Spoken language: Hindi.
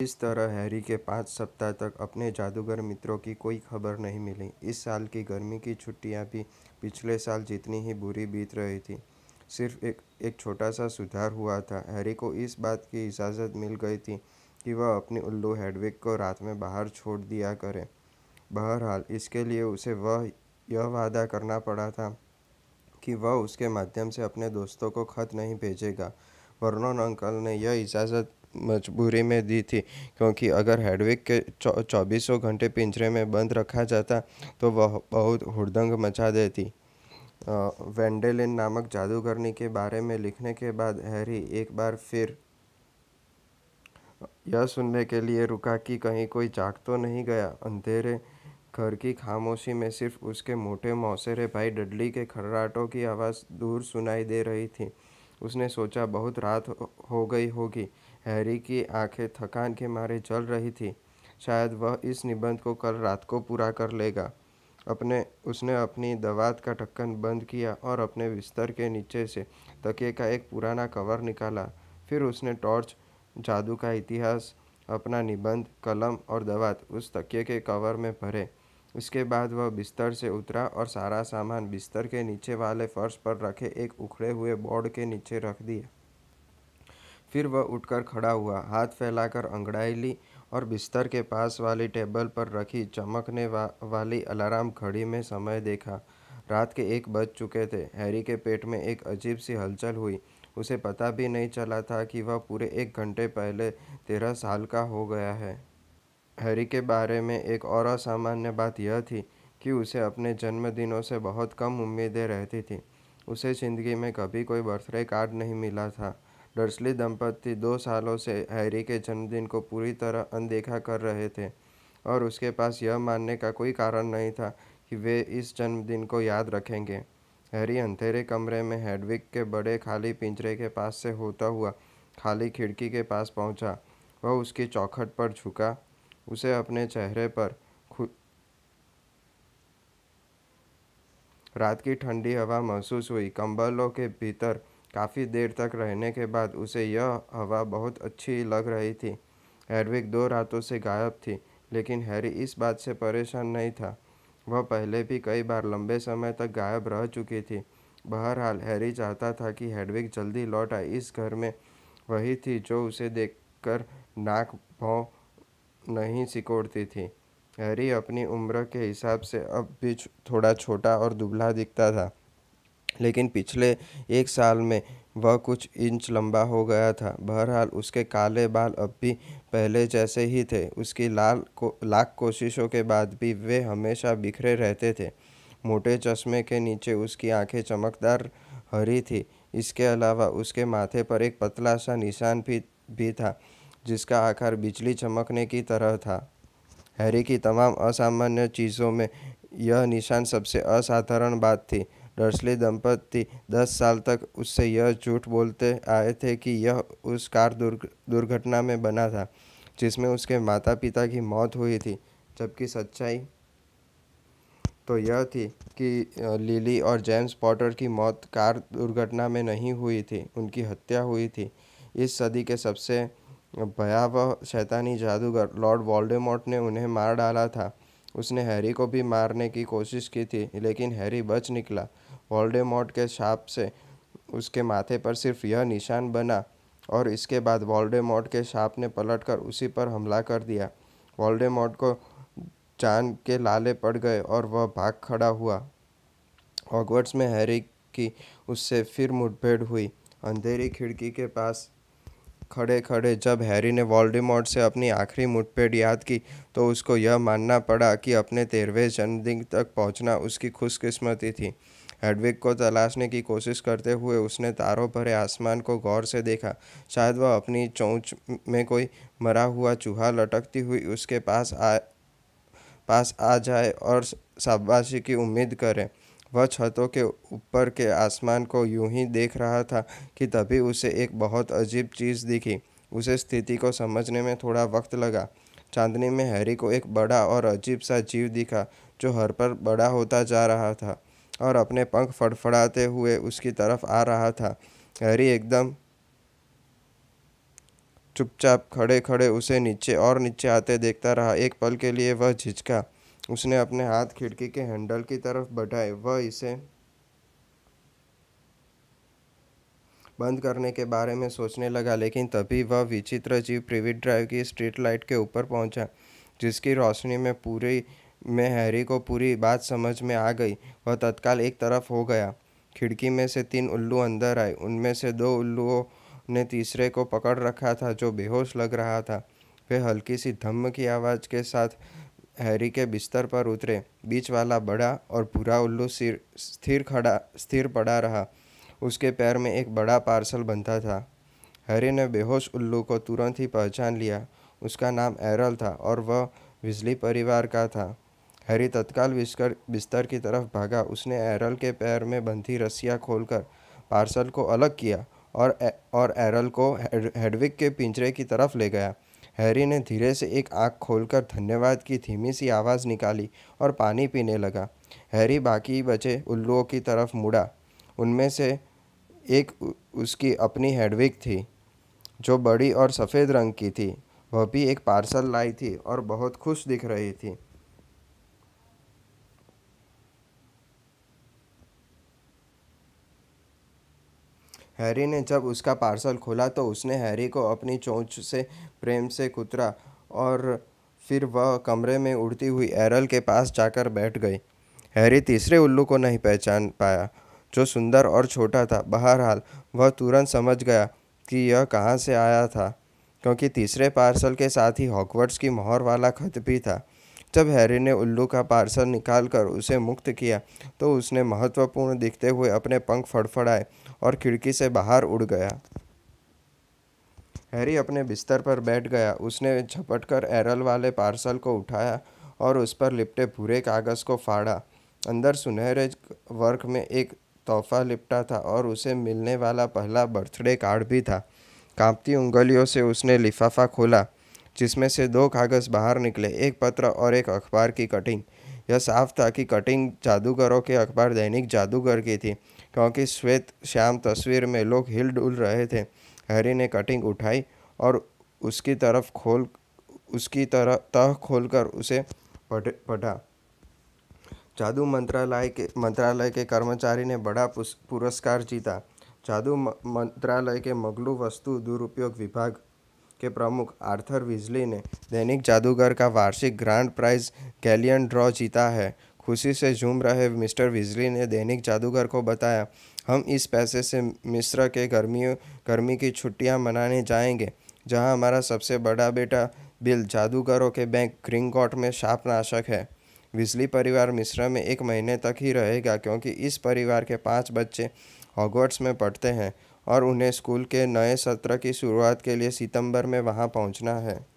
इस तरह हैरी के पाँच सप्ताह तक अपने जादूगर मित्रों की कोई खबर नहीं मिली इस साल की गर्मी की छुट्टियां भी पिछले साल जितनी ही बुरी बीत रही थी सिर्फ एक एक छोटा सा सुधार हुआ था हैरी को इस बात की इजाज़त मिल गई थी कि वह अपनी उल्लू हेडविक को रात में बाहर छोड़ दिया करे बहरहाल इसके लिए उसे वह यह वादा करना पड़ा था कि वह उसके माध्यम से अपने दोस्तों को खत नहीं भेजेगा वर्नोन अंकल ने यह इजाज़त मजबूरी में दी थी क्योंकि अगर हेडविक के चौबीसों घंटे पिंजरे में बंद रखा जाता तो वह बहुत हुड़दंग मचा देती वेंडेलिन नामक जादूगरनी के बारे में लिखने के बाद हैरी एक बार फिर यह सुनने के लिए रुका कि कहीं कोई जाग तो नहीं गया अंधेरे घर की खामोशी में सिर्फ उसके मोटे मौसेरे भाई डडली के खर्राटों की आवाज़ दूर सुनाई दे रही थी उसने सोचा बहुत रात हो गई होगी हैरी की आंखें थकान के मारे जल रही थी शायद वह इस निबंध को कल रात को पूरा कर लेगा अपने उसने अपनी दवात का ढक्कन बंद किया और अपने बिस्तर के नीचे से तकिए का एक पुराना कवर निकाला फिर उसने टॉर्च जादू का इतिहास अपना निबंध कलम और दवात उस तकिए के कवर में भरे उसके बाद वह बिस्तर से उतरा और सारा सामान बिस्तर के नीचे वाले फर्श पर रखे एक उखड़े हुए बोर्ड के नीचे रख दिया फिर वह उठकर खड़ा हुआ हाथ फैलाकर अंगड़ाई ली और बिस्तर के पास वाली टेबल पर रखी चमकने वा, वाली अलार्म घड़ी में समय देखा रात के एक बज चुके थे हैरी के पेट में एक अजीब सी हलचल हुई उसे पता भी नहीं चला था कि वह पूरे एक घंटे पहले तेरह साल का हो गया है हैरी के बारे में एक और असामान्य बात यह थी कि उसे अपने जन्मदिनों से बहुत कम उम्मीदें रहती थी उसे ज़िंदगी में कभी कोई बर्थडे कार्ड नहीं मिला था डर्सली दंपति दो सालों से हैरी के जन्मदिन को पूरी तरह अनदेखा कर रहे थे और उसके पास यह मानने का कोई कारण नहीं था कि वे इस जन्मदिन को याद रखेंगे हैरी अंधेरे कमरे में हेडविक के बड़े खाली पिंजरे के पास से होता हुआ खाली खिड़की के पास पहुंचा। वह उसकी चौखट पर झुका उसे अपने चेहरे पर रात की ठंडी हवा महसूस हुई कंबलों के भीतर काफ़ी देर तक रहने के बाद उसे यह हवा बहुत अच्छी लग रही थी हैडविक दो रातों से गायब थी लेकिन हैरी इस बात से परेशान नहीं था वह पहले भी कई बार लंबे समय तक गायब रह चुकी थी बहरहाल हैरी चाहता था कि हैडविक जल्दी लौट आए इस घर में वही थी जो उसे देखकर नाक भाव नहीं सिकोड़ती थी हैरी अपनी उम्र के हिसाब से अब भी थोड़ा छोटा और दुबला दिखता था लेकिन पिछले एक साल में वह कुछ इंच लंबा हो गया था बहरहाल उसके काले बाल अब भी पहले जैसे ही थे उसकी लाल को लाख कोशिशों के बाद भी वे हमेशा बिखरे रहते थे मोटे चश्मे के नीचे उसकी आंखें चमकदार हरी थी इसके अलावा उसके माथे पर एक पतला सा निशान भी भी था जिसका आकार बिजली चमकने की तरह था हैरी की तमाम असामान्य चीज़ों में यह निशान सबसे असाधारण बात थी डर्सली दंपति दस साल तक उससे यह झूठ बोलते आए थे कि यह उस कार दुर्घटना में बना था जिसमें उसके माता पिता की मौत हुई थी जबकि सच्चाई तो यह थी कि लिली और जेम्स पॉटर की मौत कार दुर्घटना में नहीं हुई थी उनकी हत्या हुई थी इस सदी के सबसे भयावह शैतानी जादूगर लॉर्ड वॉल्डेमोट ने उन्हें मार डाला था उसने हैरी को भी मारने की कोशिश की थी लेकिन हैरी बच निकला वोल्डेमॉर्ट के शाप से उसके माथे पर सिर्फ यह निशान बना और इसके बाद वोल्डेमॉर्ट के शाप ने पलट कर उसी पर हमला कर दिया वोल्डेमॉर्ट को जान के लाले पड़ गए और वह भाग खड़ा हुआ हॉगवर्ट्स में हैरी की उससे फिर मुठभेड़ हुई अंधेरी खिड़की के पास खड़े खड़े जब हैरी ने वॉल्डेमॉर्ट से अपनी आखिरी मुठभेड़ याद की तो उसको यह मानना पड़ा कि अपने तेरहवें जन्मदिन तक पहुंचना उसकी खुशकिस्मती थी हेडविक को तलाशने की कोशिश करते हुए उसने तारों भरे आसमान को गौर से देखा शायद वह अपनी चोंच में कोई मरा हुआ चूहा लटकती हुई उसके पास आ पास आ जाए और शाबाशी की उम्मीद करे वह छतों के ऊपर के आसमान को यूं ही देख रहा था कि तभी उसे एक बहुत अजीब चीज़ दिखी उसे स्थिति को समझने में थोड़ा वक्त लगा चांदनी में हैरी को एक बड़ा और अजीब सा जीव दिखा जो हर पर बड़ा होता जा रहा था और अपने पंख फड़फड़ाते हुए उसकी तरफ आ रहा था हैरी एकदम चुपचाप खड़े खड़े उसे नीचे और नीचे आते देखता रहा एक पल के लिए वह झिझका उसने अपने हाथ खिड़की के हैंडल की तरफ बढ़ाए वह इसे बंद करने के बारे में सोचने लगा लेकिन तभी वह विचित्र जीव प्रिविट ड्राइव की स्ट्रीट लाइट के ऊपर पहुंचा जिसकी रोशनी में पूरी में हैरी को पूरी बात समझ में आ गई वह तत्काल एक तरफ हो गया खिड़की में से तीन उल्लू अंदर आए उनमें से दो उल्लुओं ने तीसरे को पकड़ रखा था जो बेहोश लग रहा था वे हल्की सी धम्म की आवाज़ के साथ हैरी के बिस्तर पर उतरे बीच वाला बड़ा और बुरा उल्लू सिर स्थिर खड़ा स्थिर पड़ा रहा उसके पैर में एक बड़ा पार्सल बंधा था हैरी ने बेहोश उल्लू को तुरंत ही पहचान लिया उसका नाम एरल था और वह बिजली परिवार का था हैरी तत्काल बिस्कर बिस्तर की तरफ भागा उसने एरल के पैर में बंधी रस्सियाँ खोलकर पार्सल को अलग किया और ए, और एरल को हेडविक के पिंजरे की तरफ ले गया हैरी ने धीरे से एक आँख खोलकर धन्यवाद की धीमी सी आवाज़ निकाली और पानी पीने लगा हैरी बाकी बचे उल्लुओं की तरफ मुड़ा उनमें से एक उसकी अपनी हेडविक थी जो बड़ी और सफ़ेद रंग की थी वह भी एक पार्सल लाई थी और बहुत खुश दिख रही थी हैरी ने जब उसका पार्सल खोला तो उसने हैरी को अपनी चोंच से प्रेम से कुतरा और फिर वह कमरे में उड़ती हुई एरल के पास जाकर बैठ गई हैरी तीसरे उल्लू को नहीं पहचान पाया जो सुंदर और छोटा था बहरहाल वह तुरंत समझ गया कि यह कहाँ से आया था क्योंकि तीसरे पार्सल के साथ ही हॉकवर्ड्स की मोहर वाला खत भी था जब हैरी ने उल्लू का पार्सल निकालकर उसे मुक्त किया तो उसने महत्वपूर्ण दिखते हुए अपने पंख फड़फड़ाए और खिड़की से बाहर उड़ गया हैरी अपने बिस्तर पर बैठ गया उसने झपट कर एरल वाले पार्सल को उठाया और उस पर लिपटे भूरे कागज़ को फाड़ा अंदर सुनहरे वर्क में एक तोहफा लिपटा था और उसे मिलने वाला पहला बर्थडे कार्ड भी था कांपती उंगलियों से उसने लिफाफा खोला जिसमें से दो कागज़ बाहर निकले एक पत्र और एक अखबार की कटिंग यह साफ था कि कटिंग जादूगरों के अखबार दैनिक जादूगर की थी क्योंकि श्वेत श्याम तस्वीर में लोग हिल डुल रहे थे हैरी ने कटिंग उठाई और उसकी तरफ खोल उसकी तरह तह खोल कर उसे पढ़ा जादू मंत्रालय के मंत्रालय के कर्मचारी ने बड़ा पुरस्कार जीता जादू मंत्रालय के मगलू वस्तु दुरुपयोग विभाग के प्रमुख आर्थर विजली ने दैनिक जादूगर का वार्षिक ग्रांड प्राइज गैलियन ड्रॉ जीता है खुशी से झूम रहे मिस्टर विजली ने दैनिक जादूगर को बताया हम इस पैसे से मिस्र के गर्मियों गर्मी की छुट्टियां मनाने जाएंगे जहां हमारा सबसे बड़ा बेटा बिल जादूगरों के बैंक ग्रिंगॉट में शापनाशक है विजली परिवार मिस्र में एक महीने तक ही रहेगा क्योंकि इस परिवार के पांच बच्चे हॉगवर्ट्स में पढ़ते हैं और उन्हें स्कूल के नए सत्र की शुरुआत के लिए सितंबर में वहां पहुंचना है